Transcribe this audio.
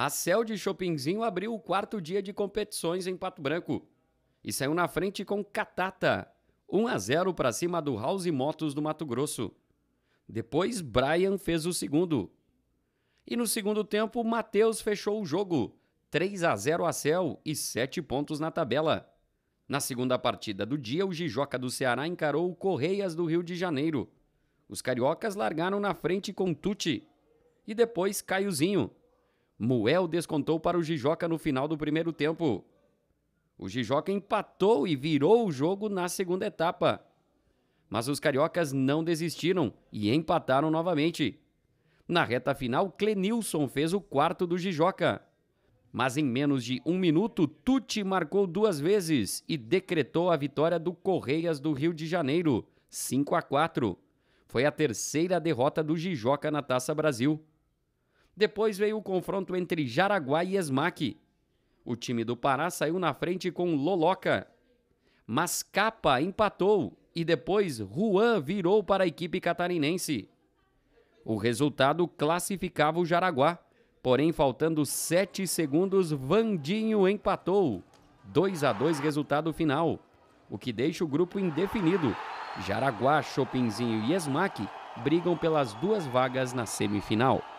A Cel de Chopinzinho abriu o quarto dia de competições em Pato Branco e saiu na frente com Catata, 1 a 0 para cima do House Motos do Mato Grosso. Depois Brian fez o segundo. E no segundo tempo, Matheus fechou o jogo, 3 a 0 a Cel e 7 pontos na tabela. Na segunda partida do dia, o Jijoca do Ceará encarou o Correias do Rio de Janeiro. Os cariocas largaram na frente com Tuti e depois Caiozinho, Muel descontou para o Jijoca no final do primeiro tempo. O Jijoca empatou e virou o jogo na segunda etapa. Mas os cariocas não desistiram e empataram novamente. Na reta final, Clenilson fez o quarto do Jijoca. Mas em menos de um minuto, Tuti marcou duas vezes e decretou a vitória do Correias do Rio de Janeiro, 5 a 4. Foi a terceira derrota do Jijoca na Taça Brasil. Depois veio o confronto entre Jaraguá e Esmaque. O time do Pará saiu na frente com Loloca. Mascapa empatou e depois Juan virou para a equipe catarinense. O resultado classificava o Jaraguá. Porém, faltando 7 segundos, Vandinho empatou. 2 a 2 resultado final, o que deixa o grupo indefinido. Jaraguá, Chopinzinho e Esmaque brigam pelas duas vagas na semifinal.